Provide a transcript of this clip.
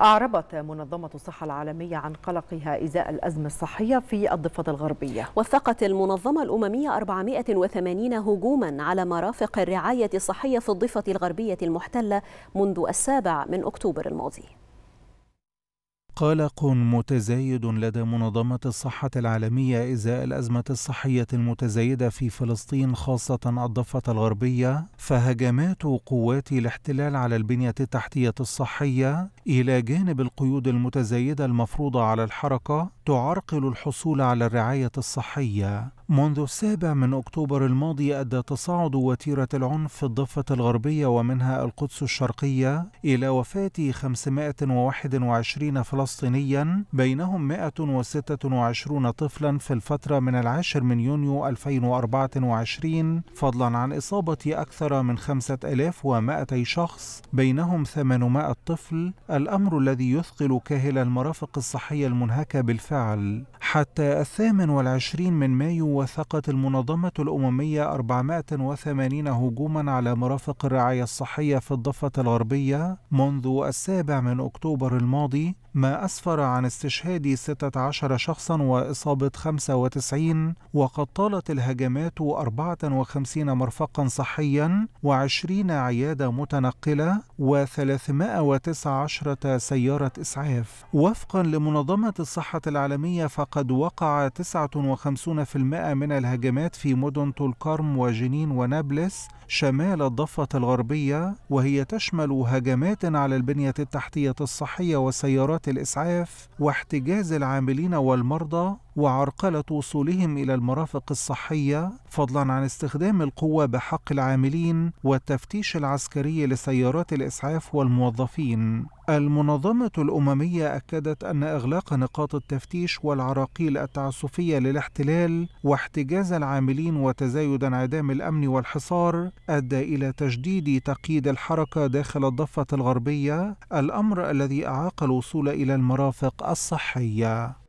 أعربت منظمة الصحة العالمية عن قلقها إزاء الأزمة الصحية في الضفة الغربية وثقت المنظمة الأممية 480 هجوما على مرافق الرعاية الصحية في الضفة الغربية المحتلة منذ السابع من أكتوبر الماضي قلق متزايد لدى منظمة الصحة العالمية إزاء الأزمة الصحية المتزايدة في فلسطين خاصة الضفة الغربية فهجمات قوات الاحتلال على البنية التحتية الصحية إلى جانب القيود المتزايدة المفروضة على الحركة تعرقل الحصول على الرعاية الصحية منذ السابع من أكتوبر الماضي أدى تصاعد وتيرة العنف في الضفة الغربية ومنها القدس الشرقية إلى وفاة 521 فلسطينيا بينهم 126 طفلا في الفترة من العاشر من يونيو 2024 فضلا عن إصابة أكثر من 5200 شخص بينهم 800 طفل الأمر الذي يثقل كاهل المرافق الصحية المنهكة بالفعل حتى الثامن والعشرين من مايو وثقت المنظمة الأممية 480 هجوما على مرافق الرعاية الصحية في الضفة الغربية منذ السابع من أكتوبر الماضي ما أسفر عن استشهاد 16 شخصا وإصابة 95 وقد طالت الهجمات 54 مرفقا صحيا و20 عيادة متنقلة و319 سيارة إسعاف وفقا لمنظمة الصحة العالمية فقد وقع 59% من الهجمات في مدن طولكرم وجنين ونابلس شمال الضفة الغربية وهي تشمل هجمات على البنية التحتية الصحية وسيارات الإسعاف واحتجاز العاملين والمرضى وعرقلة وصولهم إلى المرافق الصحية فضلا عن استخدام القوة بحق العاملين والتفتيش العسكري لسيارات الإسعاف والموظفين المنظمة الأممية أكدت أن إغلاق نقاط التفتيش والعراقيل التعسفية للاحتلال واحتجاز العاملين وتزايد انعدام الأمن والحصار أدى إلى تجديد تقييد الحركة داخل الضفة الغربية الأمر الذي أعاق الوصول إلى المرافق الصحية